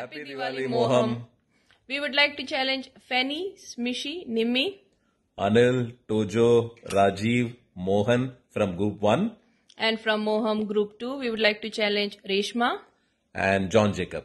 Happy, Diwali, Moham. We would like to challenge Fanny, Smishi, Nimmi, Anil, Tojo, Rajiv, Mohan from Group 1. And from Moham Group 2, we would like to challenge Reshma and John Jacob.